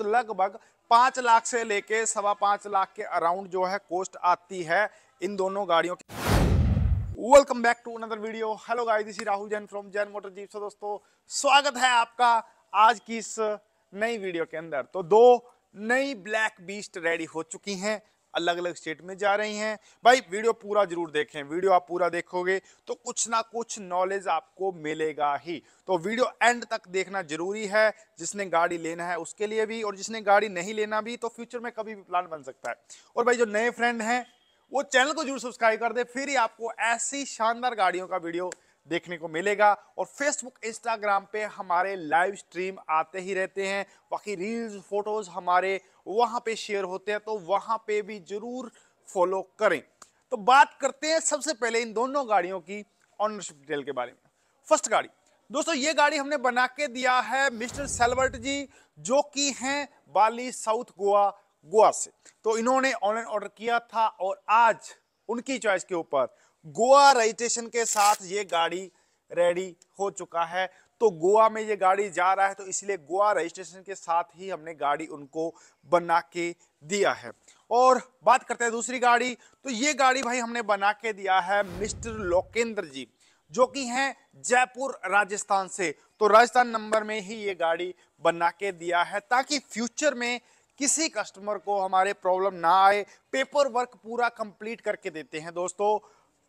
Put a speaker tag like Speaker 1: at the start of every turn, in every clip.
Speaker 1: तो लगभग पांच लाख से लेके सवा पांच लाख के अराउंड जो है कोस्ट आती है इन दोनों गाड़ियों की welcome back to another video hello guys this Rahul Jain from Jain motor jeep दोस्तों स्वागत है आपका आज की इस नई वीडियो के अंदर तो दो नई ब्लैक बीस्ट रेडी हो चुकी हैं अलग अलग स्टेट में जा रही हैं भाई वीडियो पूरा जरूर देखें वीडियो आप पूरा देखोगे तो कुछ ना कुछ नॉलेज आपको मिलेगा ही तो वीडियो एंड तक देखना जरूरी है जिसने गाड़ी लेना है उसके लिए भी और जिसने गाड़ी नहीं लेना भी तो फ्यूचर में कभी भी प्लान बन सकता है और भाई जो नए फ्रेंड हैं वो चैनल को जरूर सब्सक्राइब कर दे फिर ही आपको ऐसी शानदार गाड़ियों का वीडियो देखने को मिलेगा और फेसबुक इंस्टाग्राम पे हमारे लाइव स्ट्रीम आते ही रहते हैं बाकी रील्स फोटोज़ हमारे वहां पे शेयर होते हैं तो वहां पे भी ज़रूर फॉलो करें तो बात करते हैं सबसे पहले इन दोनों गाड़ियों की ऑनरशिप डिटेल के बारे में फर्स्ट गाड़ी दोस्तों ये गाड़ी हमने बना के दिया है मिस्टर सेलवर्ट जी जो कि हैं बाली साउथ गोवा गोवा से तो इन्होंने ऑनलाइन ऑर्डर किया था और आज उनकी चॉइस के ऊपर गोवा रजिस्ट्रेशन के साथ ये गाड़ी रेडी हो चुका है तो गोवा में ये गाड़ी जा रहा है तो इसलिए गोवा रजिस्ट्रेशन के साथ ही हमने गाड़ी उनको बना के दिया है और बात करते हैं दूसरी गाड़ी तो ये गाड़ी भाई हमने बना के दिया है मिस्टर लोकेंद्र जी जो कि हैं जयपुर राजस्थान से तो राजस्थान नंबर में ही ये गाड़ी बना के दिया है ताकि फ्यूचर में किसी कस्टमर को हमारे प्रॉब्लम ना आए पेपर वर्क पूरा कंप्लीट करके देते हैं दोस्तों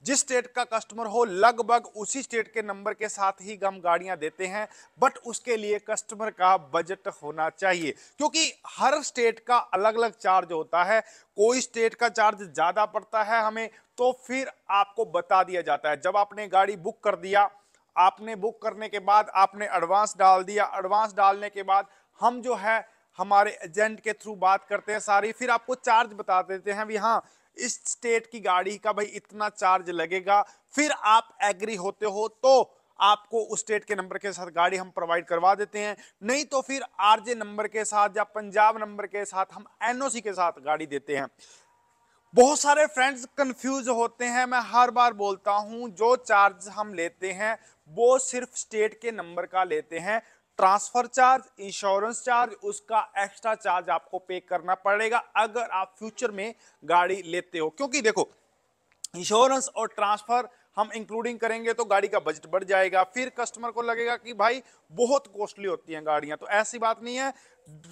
Speaker 1: जिस स्टेट का कस्टमर हो लगभग उसी स्टेट के नंबर के साथ ही हम गाड़ियां देते हैं बट उसके लिए कस्टमर का बजट होना चाहिए क्योंकि हर स्टेट का अलग अलग चार्ज होता है कोई स्टेट का चार्ज ज़्यादा पड़ता है हमें तो फिर आपको बता दिया जाता है जब आपने गाड़ी बुक कर दिया आपने बुक करने के बाद आपने एडवांस डाल दिया एडवांस डालने के बाद हम जो है हमारे एजेंट के थ्रू बात करते हैं सारी फिर आपको चार्ज बता देते हैं भी हाँ इस स्टेट की गाड़ी का भाई इतना चार्ज लगेगा फिर आप एग्री होते हो तो आपको उस स्टेट के नंबर के साथ गाड़ी हम प्रोवाइड करवा देते हैं नहीं तो फिर आरजे नंबर के साथ या पंजाब नंबर के साथ हम एनओसी के साथ गाड़ी देते हैं बहुत सारे फ्रेंड्स कंफ्यूज होते हैं मैं हर बार बोलता हूं जो चार्ज हम लेते हैं वो सिर्फ स्टेट के नंबर का लेते हैं ट्रांसफर चार्ज इंश्योरेंस चार्ज उसका एक्स्ट्रा चार्ज आपको पे करना पड़ेगा अगर आप फ्यूचर में गाड़ी लेते हो क्योंकि देखो इंश्योरेंस और ट्रांसफर हम इंक्लूडिंग करेंगे तो गाड़ी का बजट बढ़ जाएगा फिर कस्टमर को लगेगा कि भाई बहुत कॉस्टली होती हैं गाड़ियां तो ऐसी बात नहीं है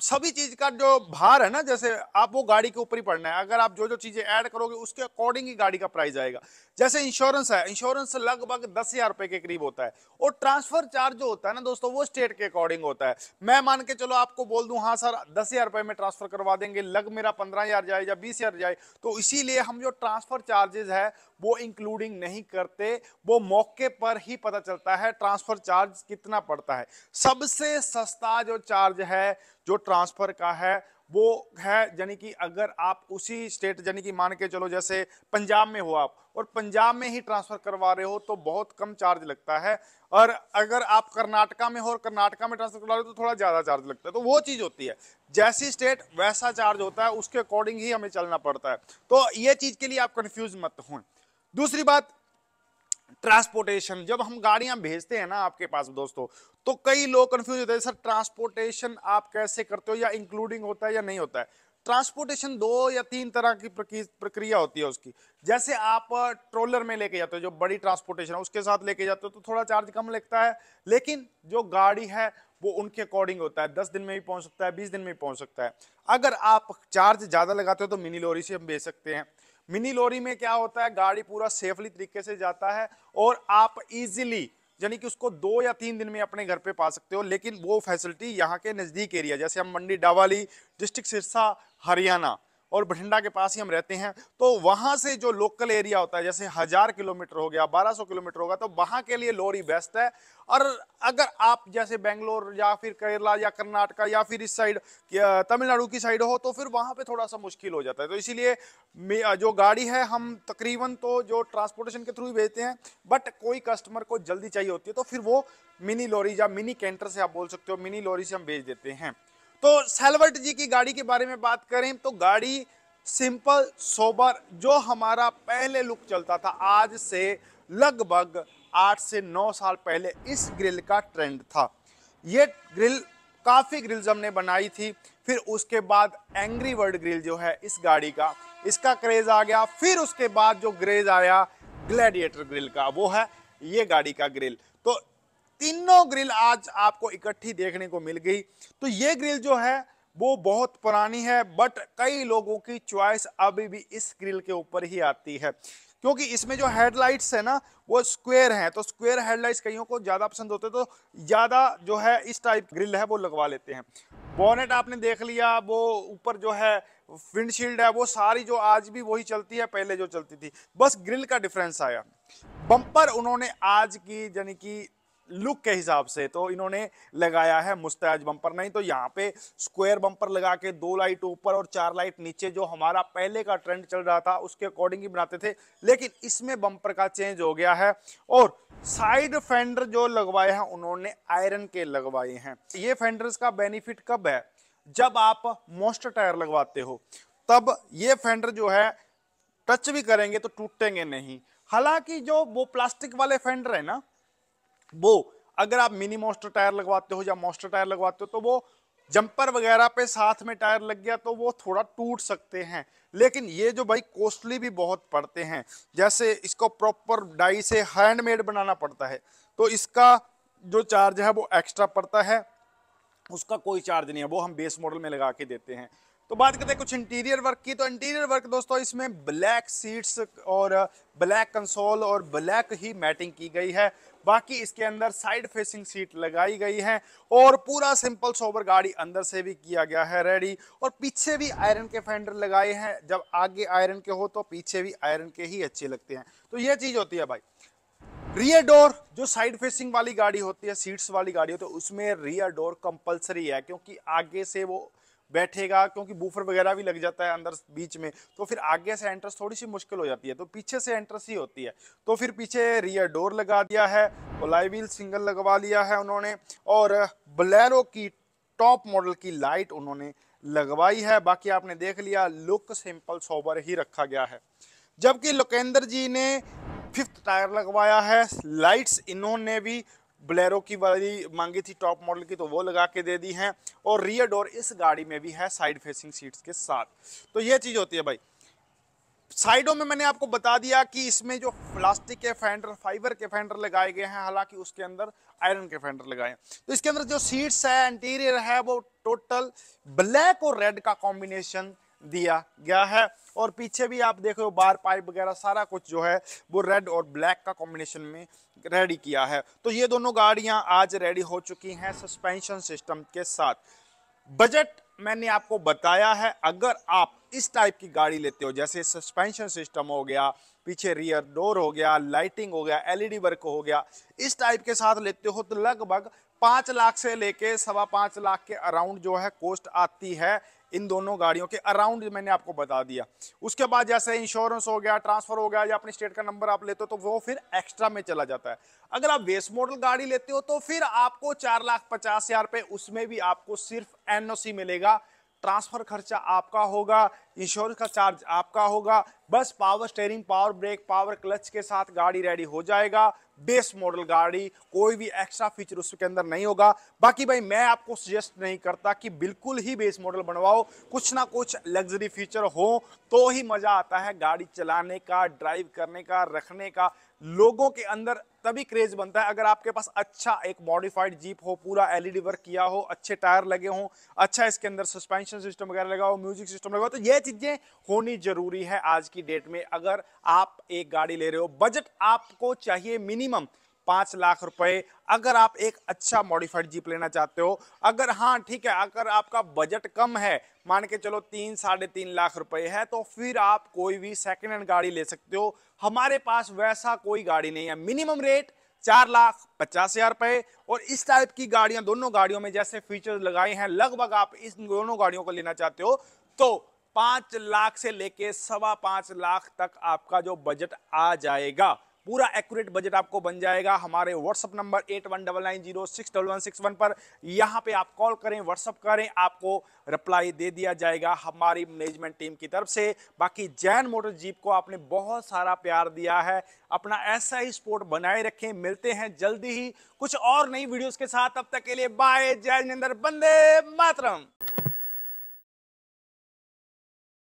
Speaker 1: सभी चीज का जो भार है ना जैसे आप वो गाड़ी के ऊपर ही पड़ना है अगर आप जो जो चीजें ऐड करोगे उसके अकॉर्डिंग ही गाड़ी का प्राइस आएगा जैसे इंश्योरेंस है इंश्योरेंस लगभग दस हजार रुपए के करीब होता है और ट्रांसफर चार्ज जो होता है ना दोस्तों वो स्टेट के अकॉर्डिंग होता है मैं मान के चलो आपको बोल दू हाँ सर दस रुपए में ट्रांसफर करवा देंगे लग मेरा पंद्रह जाए या बीस जाए तो इसीलिए हम जो ट्रांसफर चार्जेज है वो इंक्लूडिंग नहीं करते वो मौके पर ही पता चलता है ट्रांसफर चार्ज कितना पड़ता है सबसे सस्ता जो चार्ज है जो ट्रांसफर का है वो है यानी कि अगर आप उसी स्टेट यानी कि मान के चलो जैसे पंजाब में हो आप और पंजाब में ही ट्रांसफर करवा रहे हो तो बहुत कम चार्ज लगता है और अगर आप कर्नाटका में हो और कर्नाटका में ट्रांसफर करवा रहे हो तो थोड़ा ज़्यादा चार्ज लगता है तो वो चीज़ होती है जैसी स्टेट वैसा चार्ज होता है उसके अकॉर्डिंग ही हमें चलना पड़ता है तो ये चीज़ के लिए आप कन्फ्यूज मत हों दूसरी बात ट्रांसपोर्टेशन जब हम गाड़ियां भेजते हैं ना आपके पास दोस्तों तो कई लोग कंफ्यूज होते हैं सर ट्रांसपोर्टेशन आप कैसे करते हो या इंक्लूडिंग होता है या नहीं होता है ट्रांसपोर्टेशन दो या तीन तरह की प्रक्रिया होती है उसकी जैसे आप ट्रोलर में लेके जाते हो जो बड़ी ट्रांसपोर्टेशन है उसके साथ लेके जाते हो तो थोड़ा चार्ज कम लगता है लेकिन जो गाड़ी है वो उनके अकॉर्डिंग होता है दस दिन में भी पहुंच सकता है बीस दिन में भी पहुंच सकता है अगर आप चार्ज ज़्यादा लगाते हो तो मिनी लोरी से हम भेज सकते हैं मिनी लॉरी में क्या होता है गाड़ी पूरा सेफली तरीके से जाता है और आप इजीली यानी कि उसको दो या तीन दिन में अपने घर पे पा सकते हो लेकिन वो फैसिलिटी यहाँ के नज़दीक एरिया जैसे हम मंडी डावाली डिस्ट्रिक्ट सिरसा हरियाणा और बठिंडा के पास ही हम रहते हैं तो वहाँ से जो लोकल एरिया होता है जैसे हज़ार किलोमीटर हो गया 1200 किलोमीटर होगा तो वहाँ के लिए लोरी बेस्ट है और अगर आप जैसे बेंगलोर या फिर केरला या कर्नाटका या फिर इस साइड तमिलनाडु की साइड हो तो फिर वहाँ पे थोड़ा सा मुश्किल हो जाता है तो इसीलिए जो गाड़ी है हम तकरीबन तो जो ट्रांसपोर्टेशन के थ्रू ही भेजते हैं बट कोई कस्टमर को जल्दी चाहिए होती है तो फिर वो मिनी लॉरी या मिनी कैंटर से आप बोल सकते हो मिनी लॉरी से हम भेज देते हैं तो सेलवर्ट जी की गाड़ी के बारे में बात करें तो गाड़ी सिंपल सोबर जो हमारा पहले लुक चलता था आज से लगभग आठ से नौ साल पहले इस ग्रिल का ट्रेंड था ये ग्रिल काफ़ी ग्रिल्स हमने बनाई थी फिर उसके बाद एंग्री वर्ड ग्रिल जो है इस गाड़ी का इसका क्रेज़ आ गया फिर उसके बाद जो क्रेज आया ग्लैडिएटर ग्रिल का वो है ये गाड़ी का ग्रिल तो तीनों ग्रिल आज आपको इकट्ठी देखने को मिल गई तो ये ग्रिल जो है वो बहुत पुरानी है बट कई लोगों की चॉइस अभी भी इस ग्रिल के ऊपर ही आती है क्योंकि इसमें जो हेडलाइट्स है ना वो स्क्वेयर हैं तो स्क्वेयर हेडलाइट्स कईयों को ज़्यादा पसंद होते हैं तो ज़्यादा जो है इस टाइप ग्रिल है वो लगवा लेते हैं बॉनेट आपने देख लिया वो ऊपर जो है विंडशील्ड है वो सारी जो आज भी वही चलती है पहले जो चलती थी बस ग्रिल का डिफरेंस आया बम्पर उन्होंने आज की यानी कि लुक के हिसाब से तो इन्होंने लगाया है मुस्तैज बम्पर नहीं तो यहाँ पे स्क्वायर बम्पर लगा के दो लाइट ऊपर और चार लाइट नीचे जो हमारा पहले का ट्रेंड चल रहा था उसके अकॉर्डिंग ही बनाते थे लेकिन इसमें बम्पर का चेंज हो गया है और साइड फेंडर जो लगवाए हैं उन्होंने आयरन के लगवाए हैं ये फेंडर्स का बेनिफिट कब है जब आप मोस्टर टायर लगवाते हो तब ये फेंडर जो है टच भी करेंगे तो टूटेंगे नहीं हालांकि जो वो प्लास्टिक वाले फेंडर है ना वो अगर आप मिनी मोस्टर टायर लगवाते हो या मोस्टर टायर लगवाते हो तो वो जंपर वगैरह पे साथ में टायर लग गया तो वो थोड़ा टूट सकते हैं लेकिन ये जो भाई कॉस्टली भी बहुत पड़ते हैं जैसे इसको प्रॉपर डाई से हैंडमेड बनाना पड़ता है तो इसका जो चार्ज है वो एक्स्ट्रा पड़ता है उसका कोई चार्ज नहीं है वो हम बेस मॉडल में लगा के देते हैं तो बात करते हैं कुछ इंटीरियर वर्क की तो इंटीरियर वर्क दोस्तों इसमें ब्लैक सीट्स और ब्लैक कंसोल और ब्लैक ही मैटिंग की गई है बाकी इसके अंदर साइड फेसिंग सीट लगाई गई है और पूरा सिंपल सोबर गाड़ी अंदर से भी किया गया है रेडी और पीछे भी आयरन के फेंडर लगाए हैं जब आगे आयरन के हो तो पीछे भी आयरन के ही अच्छे लगते हैं तो यह चीज़ होती है भाई रियर डोर जो साइड फेसिंग वाली गाड़ी होती है सीट्स वाली गाड़ी होती है उसमें रियर डोर कंपलसरी है क्योंकि आगे से वो बैठेगा क्योंकि बूफर वगैरह भी लग जाता है अंदर बीच में तो फिर आगे से एंट्रेंस थोड़ी सी मुश्किल हो जाती है तो पीछे से एंट्रेंस ही होती है तो फिर पीछे रियर डोर लगा दिया है ओलाई व्हील सिंगल लगवा लिया है उन्होंने और ब्लैरो की टॉप मॉडल की लाइट उन्होंने लगवाई है बाकी आपने देख लिया लुक सिंपल सोबर ही रखा गया है जबकि लोकेंद्र जी ने फिफ्थ टायर लगवाया है लाइट्स इन्होंने भी ब्लैरो की वाली मांगी थी टॉप मॉडल की तो वो लगा के दे दी हैं और रियर डोर इस गाड़ी में भी है साइड फेसिंग सीट्स के साथ तो ये चीज़ होती है भाई साइडों में मैंने आपको बता दिया कि इसमें जो प्लास्टिक के फेंडर फाइबर के फेंडर लगाए गए हैं हालांकि उसके अंदर आयरन के फेंडर लगाए हैं तो इसके अंदर जो सीट्स है इंटीरियर है वो टोटल ब्लैक और रेड का कॉम्बिनेशन दिया गया है और पीछे भी आप देख रहे हो बार पाइप वगैरह सारा कुछ जो है वो रेड और ब्लैक का कॉम्बिनेशन में रेडी किया है तो ये दोनों गाड़ियां आज रेडी हो चुकी हैं सस्पेंशन सिस्टम के साथ बजट मैंने आपको बताया है अगर आप इस टाइप की गाड़ी लेते हो जैसे सस्पेंशन सिस्टम हो गया पीछे रियर डोर हो गया लाइटिंग हो गया एलईडी वर्क हो गया इस टाइप के साथ लेते हो तो लगभग पाँच लाख से लेके सवा पाँच लाख के अराउंड जो है कोस्ट आती है इन दोनों गाड़ियों के अराउंड मैंने आपको बता दिया उसके बाद जैसे इंश्योरेंस हो गया ट्रांसफर हो गया या अपने स्टेट का नंबर आप लेते हो तो वो फिर एक्स्ट्रा में चला जाता है अगर आप वेस्ट मॉडल गाड़ी लेते हो तो फिर आपको चार लाख पचास हजार रुपये उसमें भी आपको सिर्फ एनओसी मिलेगा ट्रांसफर खर्चा आपका होगा इंश्योरेंस का चार्ज आपका होगा बस power steering power brake power clutch के साथ गाड़ी रेडी हो जाएगा बेस मॉडल गाड़ी कोई भी एक्स्ट्रा फीचर उसके अंदर नहीं होगा बाकी भाई मैं आपको सजेस्ट नहीं करता कि बिल्कुल ही बेस मॉडल बनवाओ कुछ ना कुछ लग्जरी फीचर हो तो ही मज़ा आता है गाड़ी चलाने का ड्राइव करने का रखने का लोगों के अंदर तभी क्रेज बनता है अगर आपके पास अच्छा एक मॉडिफाइड जीप हो पूरा एलईडी वर्क e किया हो अच्छे टायर लगे हो अच्छा इसके अंदर सस्पेंशन सिस्टम वगैरह लगा हो म्यूजिक सिस्टम लगा हो तो ये चीजें होनी जरूरी है आज की डेट में अगर आप एक गाड़ी ले रहे हो बजट आपको चाहिए मिनिमम पाँच लाख रुपए अगर आप एक अच्छा मॉडिफाइड जीप लेना चाहते हो अगर हाँ ठीक है अगर आपका बजट कम है मान के चलो तीन साढ़े तीन लाख रुपए है तो फिर आप कोई भी सेकेंड हैंड गाड़ी ले सकते हो हमारे पास वैसा कोई गाड़ी नहीं है मिनिमम रेट चार लाख पचास हजार रुपए और इस टाइप की गाड़ियां दोनों गाड़ियों में जैसे फीचर्स लगाए हैं लगभग आप इस दोनों गाड़ियों को लेना चाहते हो तो पांच लाख से लेके सवा पांच लाख तक आपका जो बजट आ जाएगा पूरा एक्यूरेट बजट आपको बन जाएगा हमारे WhatsApp number eight one double nine zero six double one six one पर यहाँ पे आप कॉल करें व्हाट्सअप करें आपको रिप्लाई दे दिया जाएगा हमारी मैनेजमेंट टीम की तरफ से बाकी जैन मोटर जीप को आपने बहुत सारा प्यार दिया है अपना ऐसा ही स्पोर्ट बनाए रखें मिलते हैं जल्दी ही कुछ और नई वीडियोज के साथ अब तक के लिए बाय जैन बंदे मातरम